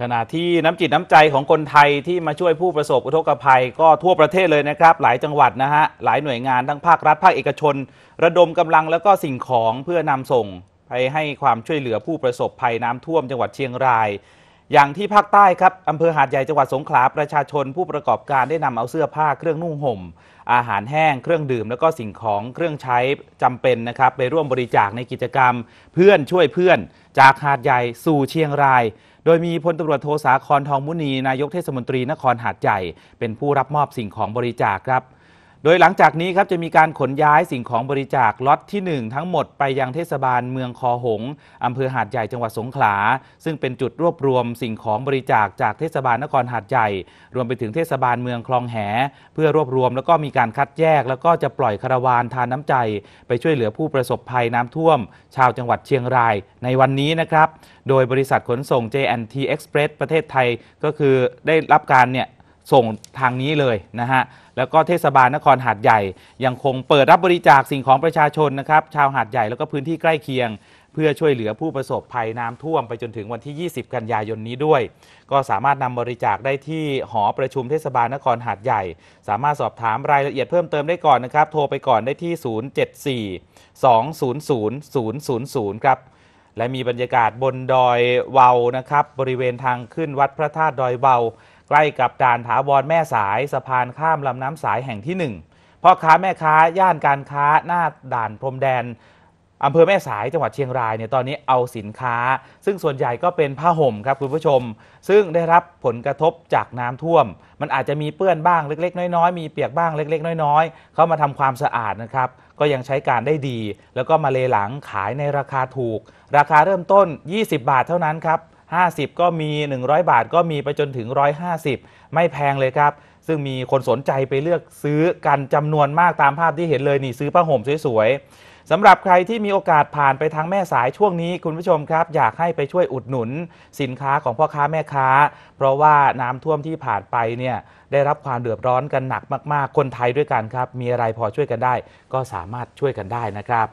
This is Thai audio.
ขณะที่น้ำจิตน้ำใจของคนไทยที่มาช่วยผู้ประสบอุทกภัยก็ทั่วประเทศเลยนะครับหลายจังหวัดนะฮะหลายหน่วยงานทั้งภาครัฐภาคเอกชน ระดมกำลังแล้วก็สิ่งของเพื่อนำส่งไปให้ความช่วยเหลือผู้ประสบภัยน้ำท่วมจังหวัดเชียงราย อย่างที่ภาคใต้ครับอำเภอหาดใหญ่จังหวัดสงขลาประชาชนผู้ประกอบการได้นำเอาเสื้อผ้าเครื่องนุ่งห่มอาหารแห้งเครื่องดื่ม แล้วก็สิ่งของเครื่องใช้จำเป็นนะครับไปร่วมบริจาคในกิจกรรม เพื่อนช่วยเพื่อนจากหาดใหญ่สู่เชียงรายโดยมีพลตารวจโทสาครทองมุนีนายกเทศมนตรีนครหาดใหญ่เป็นผู้รับมอบสิ่งของบริจาคครับโดยหลังจากนี้ครับจะมีการขนย้ายสิ่งของบริจาคล็อตที่ 1 ทั้งหมดไปยังเทศบาลเมืองคอหงอำเภอหาดใหญ่จังหวัดสงขลา ซึ่งเป็นจุดรวบรวมสิ่งของบริจาคจากเทศบาลนครหาดใหญ่รวมไปถึงเทศบาลเมืองคลองแห เพื่อรวบรวมแล้วก็มีการคัดแยก แล้วก็จะปล่อยคาราวานทานน้ำใจ ไปช่วยเหลือผู้ประสบภัยน้ำท่วม ชาวจังหวัดเชียงรายในวันนี้นะครับ โดยบริษัทขนส่ง JNT Express ประเทศไทยก็คือได้รับการเนี่ยส่งทางนี้เลยนะฮะ แล้วก็เทศบาลนครหาดใหญ่ ยังคงเปิดรับบริจาคสิ่งของประชาชนนะครับชาวหาดใหญ่แล้วก็พื้นที่ใกล้เคียง เพื่อช่วยเหลือผู้ประสบภัยน้ำท่วมไปจนถึงวันที่ 20 กันยายนนี้ด้วย ก็สามารถนำบริจาคได้ที่หอประชุมเทศบาลนครหาดใหญ่ สามารถสอบถามรายละเอียดเพิ่มเติมได้ก่อนนะครับโทรไปก่อนได้ที่ 074 200 000ครับและมีบรรยากาศบนดอยวานะครับบริเวณทางขึ้นวัดพระธาตุดอยวาใกล้กับด่านถาวรแม่สายสะพานข้ามลำน้ำสายแห่งที่1พ่อค้าแม่ค้าย่านการค้าหน้าด่านพรมแดนอำเภอแม่สายจังหวัดเชียงรายเนี่ยตอนนี้เอาสินค้า ซึ่งส่วนใหญ่ก็เป็นผ้าห่มครับคุณผู้ชม ซึ่งได้รับผลกระทบจากน้ำท่วม มันอาจจะมีเปื้อนบ้างเล็กๆน้อยๆ มีเปียกบ้างเล็กๆ น้อยๆเขามาทำความสะอาดนะครับ ก็ยังใช้การได้ดี แล้วก็มาเลหลังขายในราคาถูก ราคาเริ่มต้น 20 บาทเท่านั้นครับ50 ก็มี 100 บาทก็มีไปจนถึง 150 ไม่แพงเลยครับ ซึ่งมีคนสนใจไปเลือกซื้อกันจำนวนมากตามภาพที่เห็นเลยนี่ซื้อผ้าห่มสวย ๆสำหรับใครที่มีโอกาสผ่านไปทางแม่สายช่วงนี้คุณผู้ชมครับ อยากให้ไปช่วยอุดหนุน สินค้าของพ่อค้าแม่ค้าเพราะว่าน้ำท่วมที่ผ่านไปเนี่ยได้รับความเดือดร้อนกันหนักมากๆ คนไทยด้วยกันครับ มีอะไรพอช่วยกันได้ ก็สามารถช่วยกันได้นะครับ